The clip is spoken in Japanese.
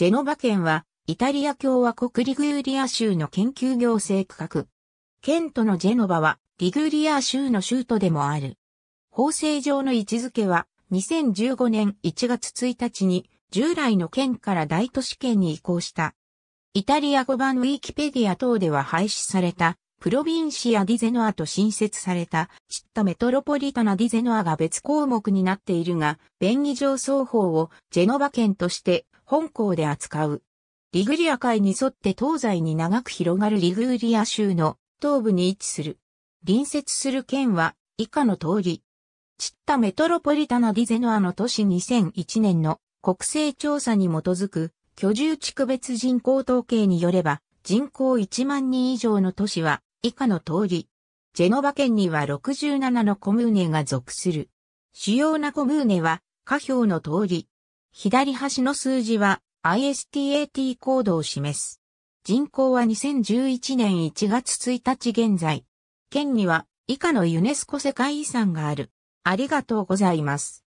ジェノバ県は、イタリア共和国リグーリア州の研究行政区画。県都のジェノバは、リグーリア州の州都でもある。法制上の位置づけは、2015年1月1日に、従来の県から大都市圏に移行した。イタリア語版ウィキペディア等では廃止された、プロビンシア・ディゼノアと新設された、チッタ・メトロポリタナ・ディゼノアが別項目になっているが、便宜上双方をジェノバ県として本校で扱う。リグリア海に沿って東西に長く広がるリグリア州の東部に位置する。隣接する県は以下の通り。チッタメトロポリタナディゼノアの都市2001年の国勢調査に基づく居住地区別人口統計によれば人口1万人以上の都市は以下の通り。ジェノバ県には67のコムーネが属する。主要なコムーネは下表の通り。左端の数字は ISTAT コードを示す。人口は2011年1月1日現在。県には以下のユネスコ世界遺産がある。ありがとうございます。